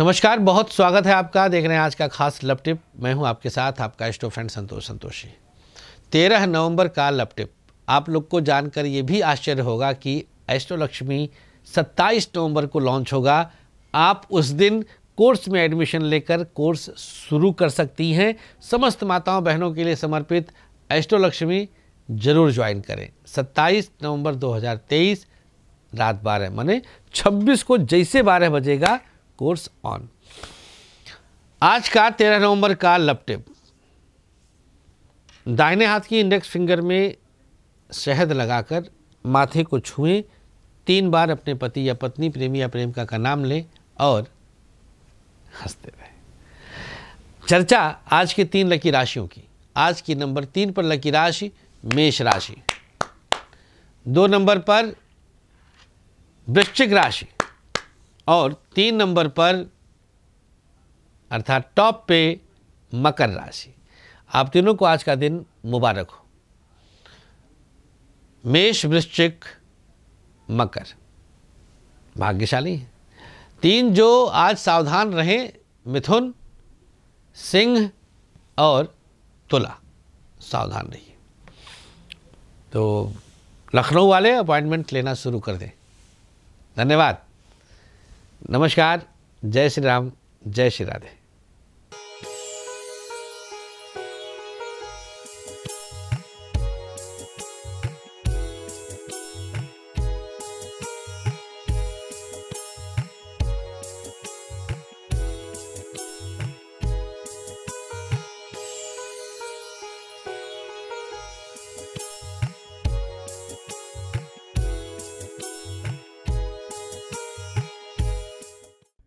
नमस्कार बहुत स्वागत है आपका देख रहे हैं आज का खास लव टिप मैं हूं आपके साथ आपका स्टो फ्रेंड संतोष संतोषी तेरह नवंबर का लव टिप आप लोग को जानकर ये भी आश्चर्य होगा कि एस्टो लक्ष्मी सत्ताईस नवंबर को लॉन्च होगा आप उस दिन कोर्स में एडमिशन लेकर कोर्स शुरू कर सकती हैं समस्त माताओं बहनों के लिए समर्पित एस्टो लक्ष्मी जरूर ज्वाइन करें 27 नवंबर 2023 रात बारह माने 26 को जैसे बारह बजेगा कोर्स ऑन आज का तेरह नवंबर का लपटिप दाहिने हाथ की इंडेक्स फिंगर में शहद लगाकर माथे को छुएं तीन बार अपने पति या पत्नी प्रेमी या प्रेमिका का नाम लें और हंसते रहे चर्चा आज की तीन लकी राशियों की आज की नंबर तीन पर लकी राशि मेष राशि दो नंबर पर वृश्चिक राशि और तीन नंबर पर अर्थात टॉप पे मकर राशि आप तीनों को आज का दिन मुबारक हो मेष वृश्चिक मकर भाग्यशाली है तीन जो आज सावधान रहें मिथुन सिंह और तुला सावधान रहिए तो लखनऊ वाले अपॉइंटमेंट लेना शुरू कर दें धन्यवाद नमस्कार जय श्री राम जय श्री राधे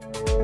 Thank you